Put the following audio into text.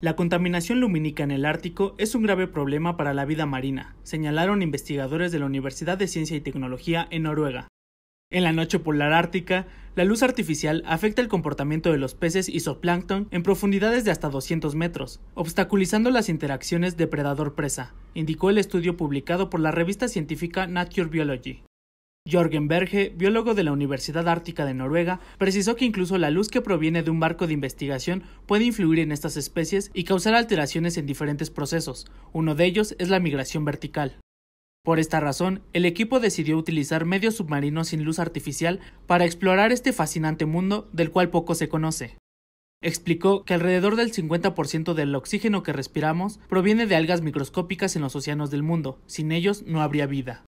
La contaminación lumínica en el Ártico es un grave problema para la vida marina, señalaron investigadores de la Universidad de Ciencia y Tecnología en Noruega. En la noche polar ártica, la luz artificial afecta el comportamiento de los peces y zooplancton en profundidades de hasta 200 metros, obstaculizando las interacciones depredador-presa, indicó el estudio publicado por la revista científica Nature Biology. Jorgen Berge, biólogo de la Universidad Ártica de Noruega, precisó que incluso la luz que proviene de un barco de investigación puede influir en estas especies y causar alteraciones en diferentes procesos. Uno de ellos es la migración vertical. Por esta razón, el equipo decidió utilizar medios submarinos sin luz artificial para explorar este fascinante mundo del cual poco se conoce. Explicó que alrededor del 50% del oxígeno que respiramos proviene de algas microscópicas en los océanos del mundo, sin ellos no habría vida.